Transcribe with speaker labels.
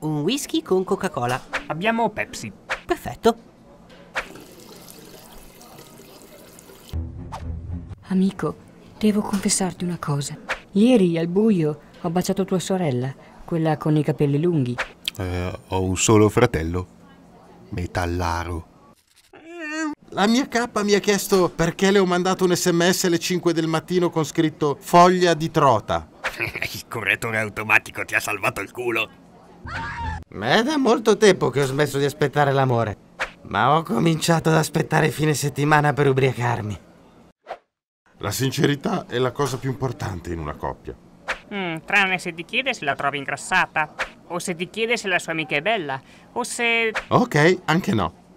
Speaker 1: Un whisky con Coca-Cola. Abbiamo Pepsi. Perfetto.
Speaker 2: Amico, devo confessarti una cosa. Ieri al buio ho baciato tua sorella,
Speaker 3: quella con i capelli lunghi.
Speaker 4: Eh, ho un solo fratello. Metallaro.
Speaker 3: La mia K mi ha chiesto perché le ho mandato un sms alle 5 del mattino con scritto foglia di trota.
Speaker 5: il correttore automatico ti ha salvato il culo.
Speaker 6: Ma è da molto tempo che ho smesso di aspettare l'amore. Ma ho cominciato ad aspettare fine settimana per ubriacarmi. La
Speaker 7: sincerità è la cosa più importante in una coppia.
Speaker 8: Mm, tranne se ti chiede se la trovi ingrassata, o se ti chiede se la sua amica è bella, o se...
Speaker 7: Ok, anche no.